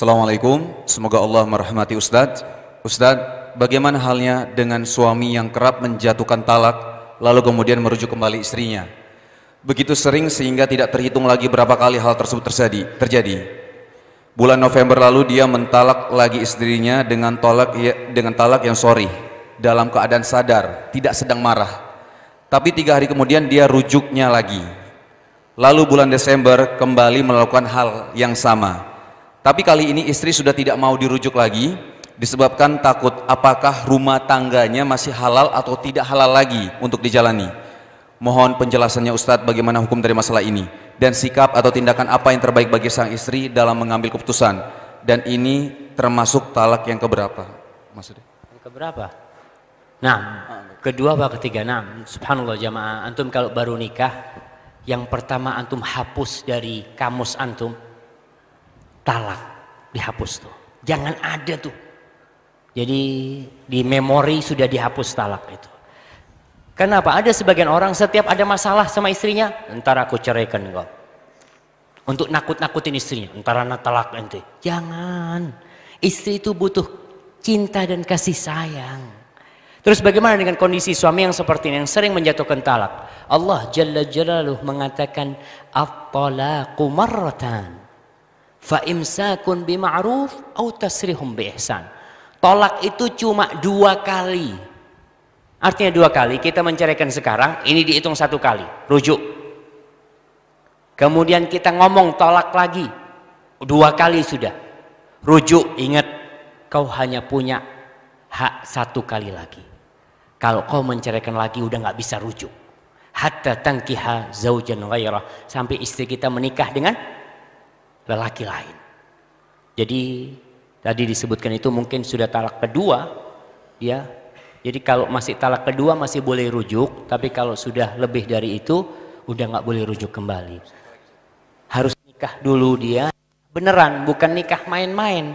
Assalamualaikum, semoga Allah merahmati Ustadz. Ustadz, bagaimana halnya dengan suami yang kerap menjatuhkan talak lalu kemudian merujuk kembali istrinya? Begitu sering sehingga tidak terhitung lagi berapa kali hal tersebut terjadi. Bulan November lalu dia mentalak lagi istrinya dengan tolak ya, dengan talak yang sorry dalam keadaan sadar, tidak sedang marah. Tapi tiga hari kemudian dia rujuknya lagi. Lalu bulan Desember kembali melakukan hal yang sama tapi kali ini istri sudah tidak mau dirujuk lagi disebabkan takut apakah rumah tangganya masih halal atau tidak halal lagi untuk dijalani. Mohon penjelasannya Ustadz bagaimana hukum dari masalah ini dan sikap atau tindakan apa yang terbaik bagi sang istri dalam mengambil keputusan dan ini termasuk talak yang keberapa maksudnya? Yang keberapa? Nah, kedua apa ketiga? Nah, subhanallah jamaah, antum kalau baru nikah, yang pertama antum hapus dari kamus antum, talak dihapus tuh. Jangan ada tuh. Jadi di memori sudah dihapus talak itu. Kenapa? Ada sebagian orang setiap ada masalah sama istrinya, ntar aku ceraikan kau. Untuk nakut-nakutin istrinya, ntar anak talak nanti? Jangan. Istri itu butuh cinta dan kasih sayang. Terus bagaimana dengan kondisi suami yang seperti ini yang sering menjatuhkan talak? Allah Jalla Jalaluh mengatakan at-talaqu marratan. Fa imsakun bima'ruf au tasrihum bi ihsan. Tolak itu cuma dua kali. Artinya dua kali kita menceraikan sekarang, ini dihitung satu kali, rujuk. Kemudian kita ngomong tolak lagi, dua kali sudah. Rujuk, ingat, kau hanya punya hak satu kali lagi. Kalau kau menceraikan lagi udah nggak bisa rujuk. Hatta tangkiha zaujan ghairah. Sampai istri kita menikah dengan lelaki lain. Jadi tadi disebutkan itu mungkin sudah talak kedua ya. Jadi kalau masih talak kedua masih boleh rujuk, tapi kalau sudah lebih dari itu udah nggak boleh rujuk kembali. Harus nikah dulu dia. Beneran bukan nikah main-main.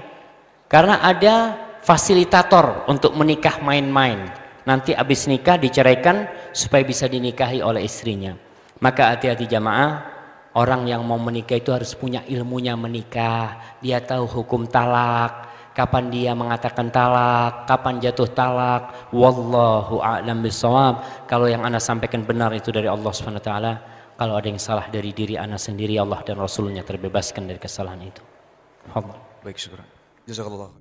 Karena ada fasilitator untuk menikah main-main. Nanti habis nikah diceraikan supaya bisa dinikahi oleh istrinya. Maka hati-hati jamaah Orang yang mau menikah itu harus punya ilmunya menikah. Dia tahu hukum talak, kapan dia mengatakan talak, kapan jatuh talak. Wallahu a'lam bisawab. Kalau yang Anda sampaikan benar itu dari Allah Subhanahu wa taala. Kalau ada yang salah dari diri Anda sendiri, Allah dan Rasulnya terbebaskan dari kesalahan itu. Allah. Baik, syukur. Jazakallah.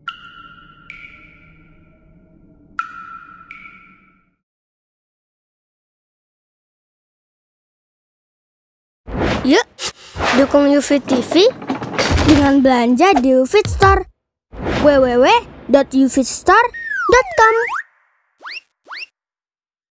Yuk, dukung UFIT TV dengan belanja di UFIT Store www.ufitstore.com